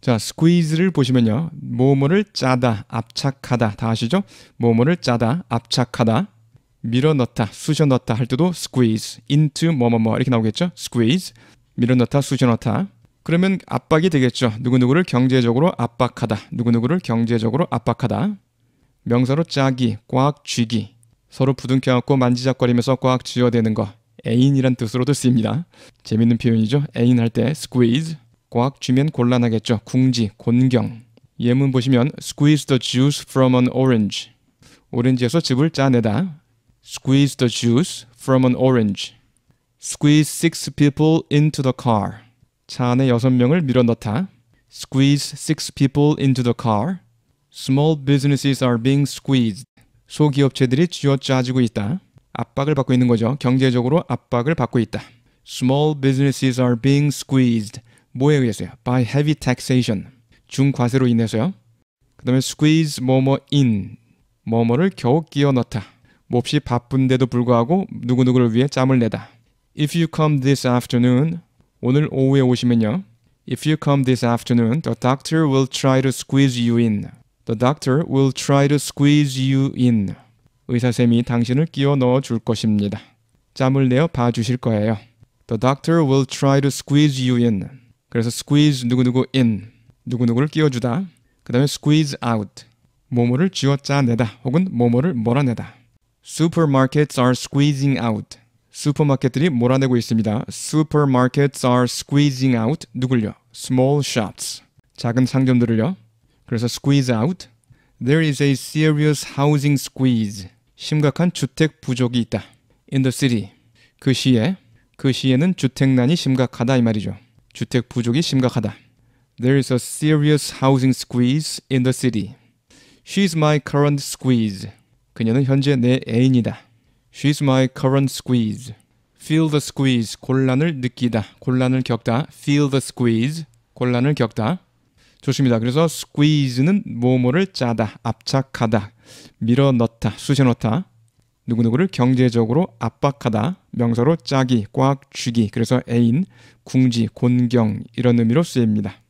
자, squeeze를 보시면요. 뭐뭐를 짜다, 압착하다. 다 아시죠? 뭐뭐를 짜다, 압착하다. 밀어넣다, 쑤셔넣다 할 때도 squeeze, into 뭐뭐뭐 이렇게 나오겠죠? squeeze, 밀어넣다, 쑤셔넣다. 그러면 압박이 되겠죠. 누구누구를 경제적으로 압박하다. 누구누구를 경제적으로 압박하다. 명사로 짜기, 꽉 쥐기. 서로 부둥켜안고 만지작거리면서 꽉 쥐어대는 거. 애인이란 뜻으로도 쓰입니다. 재밌는 표현이죠. 애인할 때 squeeze. 과학 주면 곤란하겠죠. 궁지, 곤경. 예문 보시면 squeeze the juice from an orange. 오렌지에서 즙을 짜내다. squeeze the juice from an orange. squeeze six people into the car. 차 안에 여섯 명을 밀어넣다. squeeze six people into the car. small businesses are being squeezed. 소기업체들이 쥐어짜지고 있다. 압박을 받고 있는 거죠. 경제적으로 압박을 받고 있다. small businesses are being squeezed. 뭐에 의해서요? By heavy taxation. 중과세로 인해서요. 그 다음에 squeeze 뭐뭐 in. 뭐뭐를 겨우 끼워 넣다. 몹시 바쁜데도 불구하고 누구누구를 위해 짬을 내다. If you come this afternoon. 오늘 오후에 오시면요. If you come this afternoon, the doctor will try to squeeze you in. The doctor will try to squeeze you in. 의사쌤이 당신을 끼워 넣어 줄 것입니다. 짬을 내어 봐주실 거예요. The doctor will try to squeeze you in. 그래서 squeeze 누구누구 in 누구누구를 끼워주다 그 다음에 squeeze out 뭐뭐를 쥐어짜내다 혹은 뭐뭐를 몰아내다 supermarkets are squeezing out 슈퍼마켓들이 몰아내고 있습니다 supermarkets are squeezing out 누굴요? small shops 작은 상점들을요 그래서 squeeze out there is a serious housing squeeze 심각한 주택 부족이 있다 in the city 그 시에 그 시에는 주택난이 심각하다 이 말이죠 주택 부족이 심각하다. There is a serious housing squeeze in the city. She's my current squeeze. 그녀는 현재 내 애인이다. She's my current squeeze. Feel the squeeze. 곤란을 느끼다. 곤란을 겪다. Feel the squeeze. 곤란을 겪다. 좋습니다. 그래서 squeeze는 뭐뭐를 짜다, 압착하다, 밀어넣다, 쑤셔넣다. 누구누구를 경제적으로 압박하다. 명사로 짜기, 꽉 쥐기, 그래서 애인, 궁지, 곤경 이런 의미로 쓰입니다.